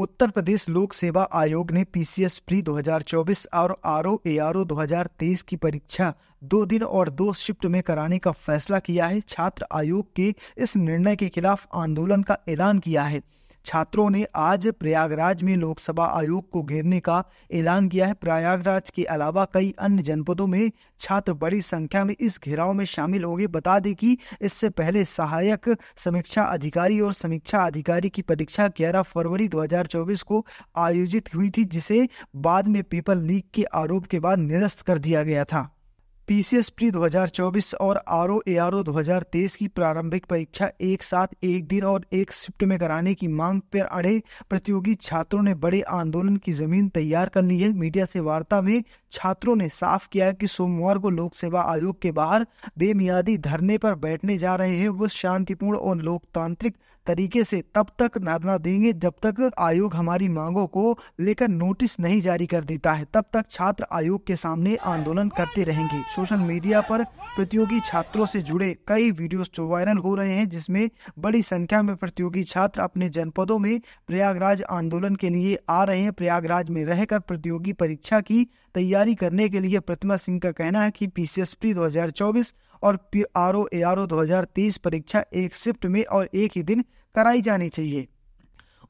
उत्तर प्रदेश लोक सेवा आयोग ने पीसीएस प्री 2024 और आर ओ ए आर ओ की परीक्षा दो दिन और दो शिफ्ट में कराने का फैसला किया है छात्र आयोग के इस निर्णय के खिलाफ आंदोलन का ऐलान किया है छात्रों ने आज प्रयागराज में लोकसभा आयोग को घेरने का ऐलान किया है प्रयागराज के अलावा कई अन्य जनपदों में छात्र बड़ी संख्या में इस घेराव में शामिल होंगे बता दें कि इससे पहले सहायक समीक्षा अधिकारी और समीक्षा अधिकारी की परीक्षा ग्यारह फरवरी दो को आयोजित हुई थी जिसे बाद में पेपर लीक के आरोप के बाद निरस्त कर दिया गया था पीसीएस प्री 2024 और आर ओ ए आर ओ 2023 की प्रारंभिक परीक्षा एक साथ एक दिन और एक शिफ्ट में कराने की मांग पर अड़े प्रतियोगी छात्रों ने बड़े आंदोलन की जमीन तैयार कर ली है मीडिया से वार्ता में छात्रों ने साफ किया कि सोमवार को लोक सेवा आयोग के बाहर बेमियादी धरने पर बैठने जा रहे हैं वो शांतिपूर्ण और लोकतांत्रिक तरीके से तब तक धरना देंगे जब तक आयोग हमारी मांगों को लेकर नोटिस नहीं जारी कर देता है तब तक छात्र आयोग के सामने आंदोलन करते रहेंगे सोशल मीडिया पर प्रतियोगी छात्रों से जुड़े कई वीडियोस जो वायरल हो रहे हैं जिसमें बड़ी संख्या में प्रतियोगी छात्र अपने जनपदों में प्रयागराज आंदोलन के लिए आ रहे हैं प्रयागराज में रहकर प्रतियोगी परीक्षा की तैयारी करने के लिए प्रतिमा सिंह का कहना है कि पीसीएसपी 2024 और P R O A R O परीक्षा एक शिफ्ट में और एक ही दिन कराई जानी चाहिए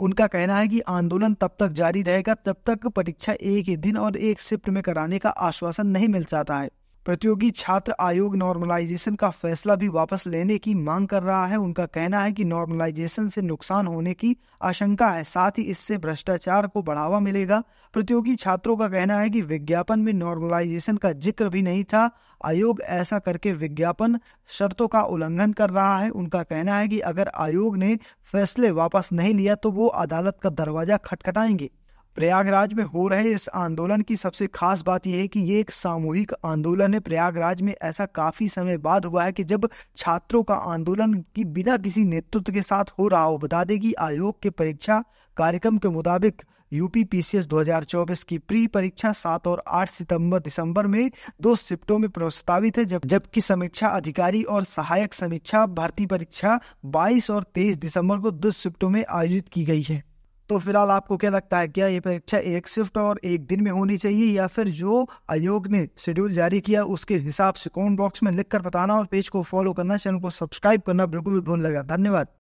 उनका कहना है कि आंदोलन तब तक जारी रहेगा तब तक परीक्षा एक ही दिन और एक शिफ्ट में कराने का आश्वासन नहीं मिल जाता है प्रतियोगी छात्र आयोग नॉर्मलाइजेशन का फैसला भी वापस लेने की मांग कर रहा है उनका कहना है कि नॉर्मलाइजेशन से नुकसान होने की आशंका है साथ ही इससे भ्रष्टाचार को बढ़ावा मिलेगा प्रतियोगी छात्रों का कहना है कि विज्ञापन में नॉर्मलाइजेशन का जिक्र भी नहीं था आयोग ऐसा करके विज्ञापन शर्तों का उल्लंघन कर रहा है उनका कहना है कि अगर आयोग ने फैसले वापस नहीं लिया तो वो अदालत का दरवाजा खटखटाएंगे प्रयागराज में हो रहे इस आंदोलन की सबसे खास बात यह है कि ये एक सामूहिक आंदोलन है प्रयागराज में ऐसा काफ़ी समय बाद हुआ है कि जब छात्रों का आंदोलन की बिना किसी नेतृत्व के साथ हो रहा हो बता दें कि आयोग के परीक्षा कार्यक्रम के मुताबिक यूपी पीसीएस 2024 की प्री परीक्षा 7 और 8 सितंबर दिसंबर में दो शिफ्टों में प्रस्तावित है जब जबकि समीक्षा अधिकारी और सहायक समीक्षा भर्ती परीक्षा 22 और 23 दिसंबर को दो शिफ्टों में आयोजित की गई है तो फिलहाल आपको क्या लगता है क्या ये परीक्षा एक शिफ्ट और एक दिन में होनी चाहिए या फिर जो आयोग ने शेड्यूल जारी किया उसके हिसाब से कमेंट बॉक्स में लिख कर बताना और पेज को फॉलो करना चैनल को सब्सक्राइब करना बिल्कुल भी भूल लगा धन्यवाद